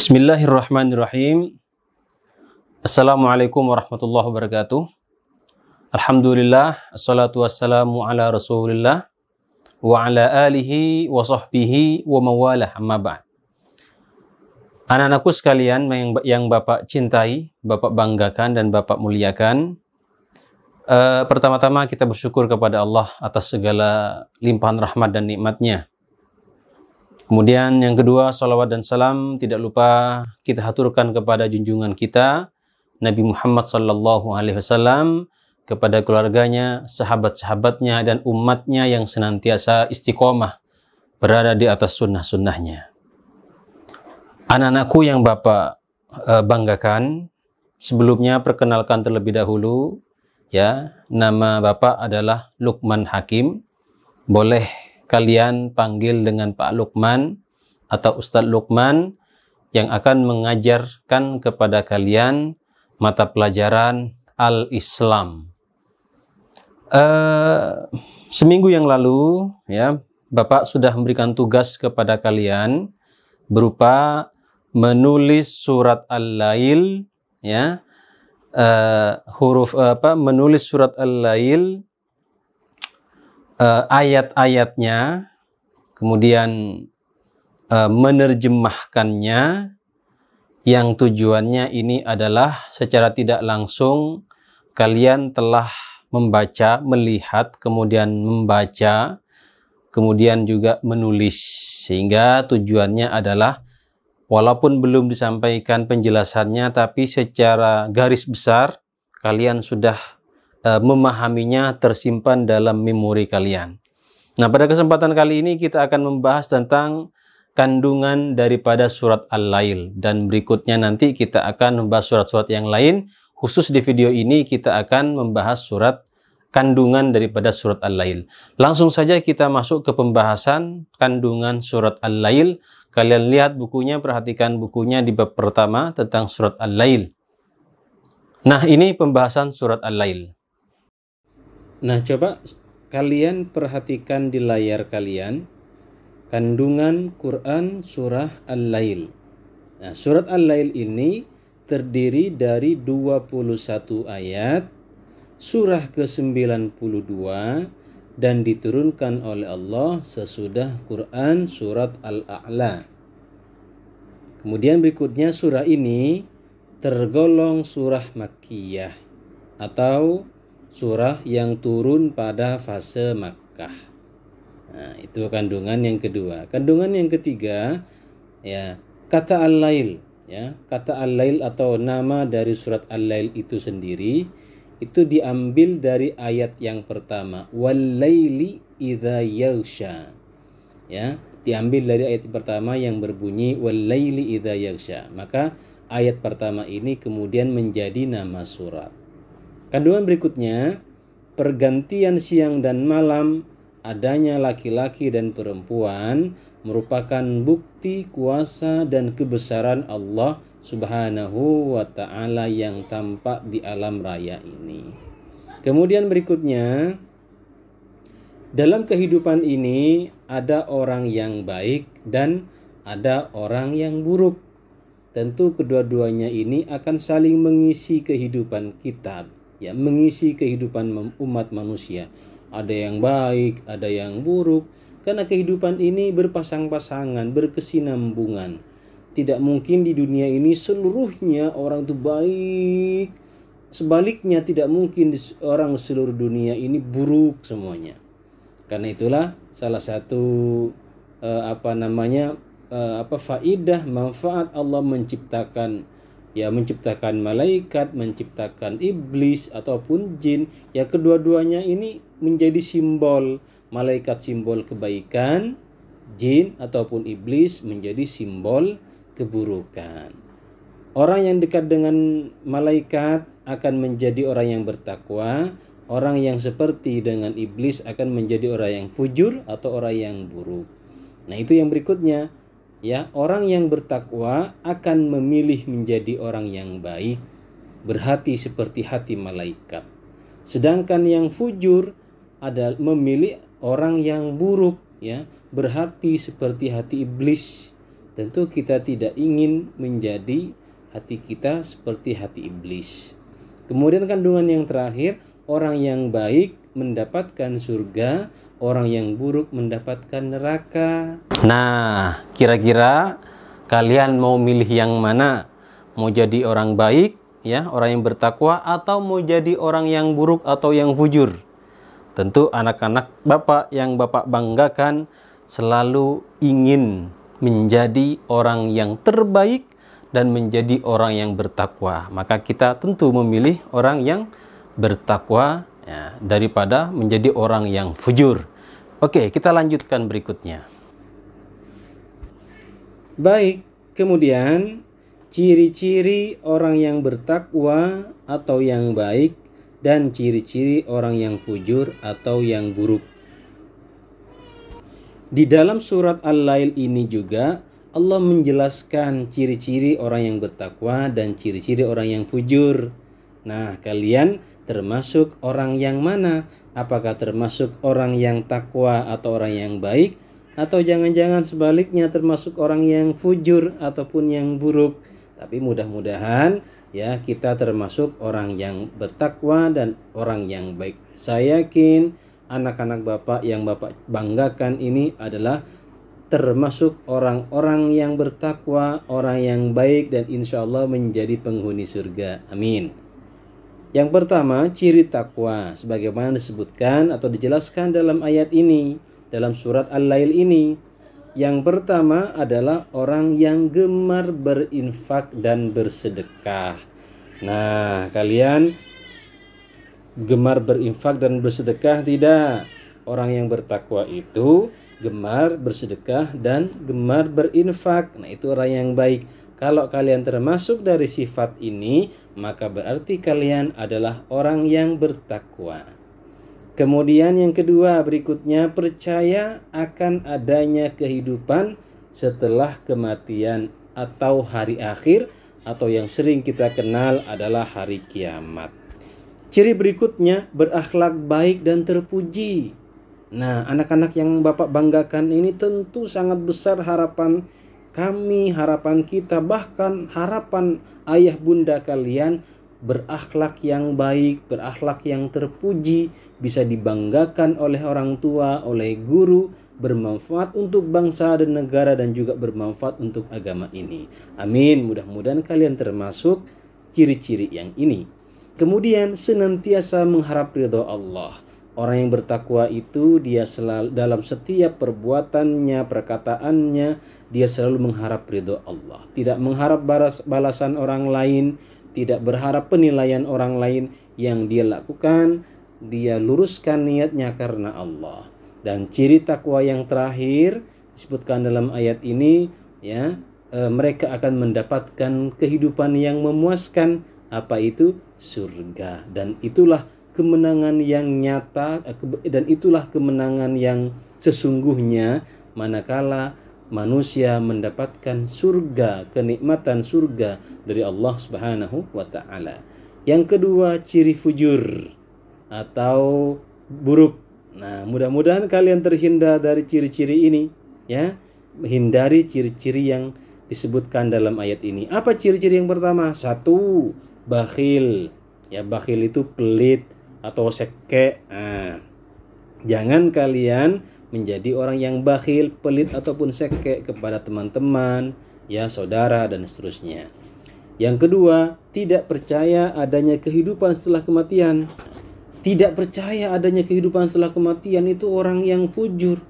Bismillahirrahmanirrahim. Assalamualaikum warahmatullahi wabarakatuh. Alhamdulillah, assalatu wassalamu ala rasulillah wa ala alihi wa sahbihi wa mawalah amma ba'd. Anak-anakku sekalian yang, yang Bapak cintai, Bapak banggakan dan Bapak muliakan, uh, pertama-tama kita bersyukur kepada Allah atas segala limpahan rahmat dan nikmatnya. Kemudian yang kedua, salawat dan salam tidak lupa kita haturkan kepada junjungan kita Nabi Muhammad sallallahu alaihi wasallam kepada keluarganya, sahabat-sahabatnya dan umatnya yang senantiasa istiqomah berada di atas sunnah-sunnahnya. Anak-anakku yang Bapak e, banggakan, sebelumnya perkenalkan terlebih dahulu ya, nama Bapak adalah Lukman Hakim. Boleh kalian panggil dengan Pak Lukman atau Ustadz Lukman yang akan mengajarkan kepada kalian mata pelajaran Al-Islam. Uh, seminggu yang lalu, ya, Bapak sudah memberikan tugas kepada kalian berupa menulis surat Al-Lail, ya, uh, huruf eh, apa? Menulis surat Al-Lail uh, ayat-ayatnya, kemudian uh, menerjemahkannya yang tujuannya ini adalah secara tidak langsung kalian telah membaca, melihat, kemudian membaca, kemudian juga menulis. Sehingga tujuannya adalah walaupun belum disampaikan penjelasannya tapi secara garis besar kalian sudah uh, memahaminya tersimpan dalam memori kalian. Nah, pada kesempatan kali ini kita akan membahas tentang kandungan daripada surat Al-Lail dan berikutnya nanti kita akan membahas surat-surat yang lain. Khusus di video ini kita akan membahas surat kandungan daripada surat Al-Lail. Langsung saja kita masuk ke pembahasan kandungan surat Al-Lail. Kalian lihat bukunya, perhatikan bukunya di bab pertama tentang surat Al-Lail. Nah, ini pembahasan surat Al-Lail. Nah, coba kalian perhatikan di layar kalian kandungan Quran surah Al-Lail. Nah, surat Al-Lail ini terdiri dari 21 ayat, surah ke-92 dan diturunkan oleh Allah sesudah Quran surat Al-A'la. Kemudian berikutnya surah ini tergolong surah Makkiyah atau surah yang turun pada fase Makkah. Nah, itu kandungan yang kedua. Kandungan yang ketiga ya kata al-lail ya kata al-lail atau nama dari surat al-lail itu sendiri itu diambil dari ayat yang pertama walaili idza yaghsha ya diambil dari ayat pertama yang berbunyi walaili idza yaghsha maka ayat pertama ini kemudian menjadi nama surat Kandungan berikutnya, pergantian siang dan malam adanya laki-laki dan perempuan merupakan bukti kuasa dan kebesaran Allah Subhanahu wa taala yang tampak di alam raya ini. Kemudian berikutnya dalam kehidupan ini ada orang yang baik dan ada orang yang buruk. Tentu kedua-duanya ini akan saling mengisi kehidupan kita ya mengisi kehidupan umat manusia. Ada yang baik, ada yang buruk, karena kehidupan ini berpasang-pasangan, berkesinambungan. Tidak mungkin di dunia ini seluruhnya orang itu baik. Sebaliknya tidak mungkin orang seluruh dunia ini buruk semuanya. Karena itulah salah satu eh, apa namanya eh, apa faidah manfaat Allah menciptakan ya menciptakan malaikat, menciptakan iblis ataupun jin. Ya kedua-duanya ini menjadi simbol malaikat simbol kebaikan, jin ataupun iblis menjadi simbol keburukan. Orang yang dekat dengan malaikat akan menjadi orang yang bertakwa, orang yang seperti dengan iblis akan menjadi orang yang fujur atau orang yang buruk. Nah, itu yang berikutnya ya orang yang bertakwa akan memilih menjadi orang yang baik berhati seperti hati malaikat sedangkan yang fujur adalah memilih orang yang buruk ya berhati seperti hati iblis tentu kita tidak ingin menjadi hati kita seperti hati iblis kemudian kandungan yang terakhir orang yang baik mendapatkan surga orang yang buruk mendapatkan neraka. Nah, kira-kira kalian mau milih yang mana? Mau jadi orang baik, ya, orang yang bertakwa atau mau jadi orang yang buruk atau yang fujur? Tentu anak-anak Bapak yang Bapak banggakan selalu ingin menjadi orang yang terbaik dan menjadi orang yang bertakwa. Maka kita tentu memilih orang yang bertakwa ya, daripada menjadi orang yang fujur. Oke, kita lanjutkan berikutnya. Baik, kemudian ciri-ciri orang yang bertakwa atau yang baik dan ciri-ciri orang yang fujur atau yang buruk. Di dalam surat Al-Lail ini juga Allah menjelaskan ciri-ciri orang yang bertakwa dan ciri-ciri orang yang fujur. Nah, kalian termasuk orang yang mana? Apakah termasuk orang yang takwa atau orang yang baik? Atau jangan-jangan sebaliknya termasuk orang yang fujur ataupun yang buruk? Tapi mudah-mudahan ya kita termasuk orang yang bertakwa dan orang yang baik. Saya yakin anak-anak Bapak yang Bapak banggakan ini adalah termasuk orang-orang yang bertakwa, orang yang baik dan insya Allah menjadi penghuni surga. Amin. Yang pertama, ciri takwa sebagaimana disebutkan atau dijelaskan dalam ayat ini, dalam surat Al-Lail ini. Yang pertama adalah orang yang gemar berinfak dan bersedekah. Nah, kalian gemar berinfak dan bersedekah tidak? Orang yang bertakwa itu gemar bersedekah dan gemar berinfak. Nah, itu orang yang baik. Kalau kalian termasuk dari sifat ini, maka berarti kalian adalah orang yang bertakwa. Kemudian yang kedua berikutnya percaya akan adanya kehidupan setelah kematian atau hari akhir atau yang sering kita kenal adalah hari kiamat. Ciri berikutnya berakhlak baik dan terpuji. Nah, anak-anak yang Bapak banggakan ini tentu sangat besar harapan kami, harapan kita, bahkan harapan ayah bunda kalian berakhlak yang baik, berakhlak yang terpuji, bisa dibanggakan oleh orang tua, oleh guru, bermanfaat untuk bangsa dan negara dan juga bermanfaat untuk agama ini. Amin. Mudah-mudahan kalian termasuk ciri-ciri yang ini. Kemudian senantiasa mengharap ridho Allah Orang yang bertakwa itu dia selalu dalam setiap perbuatannya, perkataannya, dia selalu mengharap ridho Allah. Tidak mengharap balas, balasan orang lain, tidak berharap penilaian orang lain yang dia lakukan, dia luruskan niatnya karena Allah. Dan ciri takwa yang terakhir disebutkan dalam ayat ini ya, e, mereka akan mendapatkan kehidupan yang memuaskan apa itu surga dan itulah kemenangan yang nyata eh, dan itulah kemenangan yang sesungguhnya manakala manusia mendapatkan surga, kenikmatan surga dari Allah Subhanahu wa taala. Yang kedua, ciri fujur atau buruk. Nah, mudah-mudahan kalian terhindar dari ciri-ciri ini, ya. Hindari ciri-ciri yang disebutkan dalam ayat ini. Apa ciri-ciri yang pertama? Satu, bakhil. Ya, bakhil itu pelit, atau seke. Nah, eh, jangan kalian menjadi orang yang bakhil, pelit ataupun seke kepada teman-teman, ya saudara dan seterusnya. Yang kedua, tidak percaya adanya kehidupan setelah kematian. Tidak percaya adanya kehidupan setelah kematian itu orang yang fujur.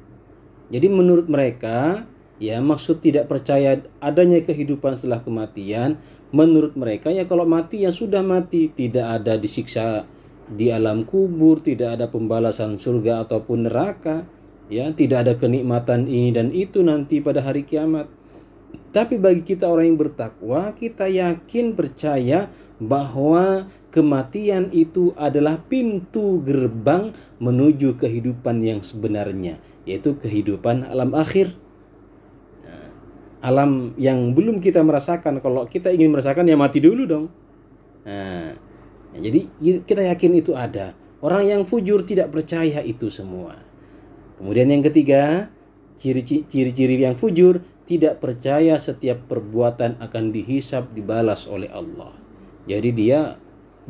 Jadi menurut mereka, ya maksud tidak percaya adanya kehidupan setelah kematian, menurut mereka ya kalau mati ya sudah mati, tidak ada disiksa di alam kubur, tidak ada pembalasan surga ataupun neraka, ya, tidak ada kenikmatan ini dan itu nanti pada hari kiamat. Tapi bagi kita orang yang bertakwa, kita yakin percaya bahwa kematian itu adalah pintu gerbang menuju kehidupan yang sebenarnya, yaitu kehidupan alam akhir. alam yang belum kita merasakan, kalau kita ingin merasakan ya mati dulu dong. Nah, Ya, jadi kita yakin itu ada. Orang yang fujur tidak percaya itu semua. Kemudian yang ketiga, ciri-ciri yang fujur tidak percaya setiap perbuatan akan dihisap dibalas oleh Allah. Jadi dia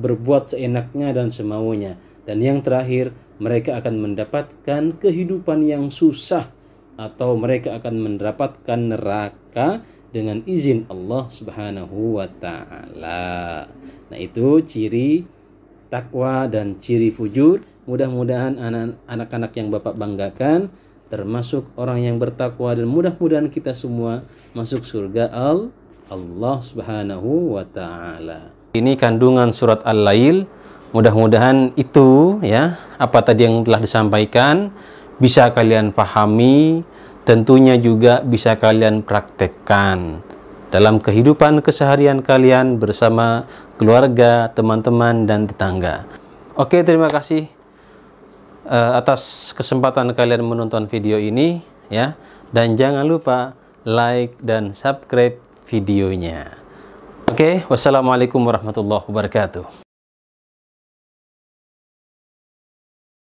berbuat seenaknya dan semaunya. Dan yang terakhir, mereka akan mendapatkan kehidupan yang susah atau mereka akan mendapatkan neraka dengan izin Allah Subhanahu wa taala. Nah, itu ciri takwa dan ciri fujur. Mudah-mudahan anak-anak yang Bapak banggakan termasuk orang yang bertakwa dan mudah-mudahan kita semua masuk surga al Allah Subhanahu wa taala. Ini kandungan surat Al-Lail. Mudah-mudahan itu ya apa tadi yang telah disampaikan bisa kalian pahami tentunya juga bisa kalian praktekkan dalam kehidupan keseharian kalian bersama keluarga, teman-teman, dan tetangga. Oke, terima kasih uh, atas kesempatan kalian menonton video ini ya. Dan jangan lupa like dan subscribe videonya. Oke, wassalamualaikum warahmatullahi wabarakatuh.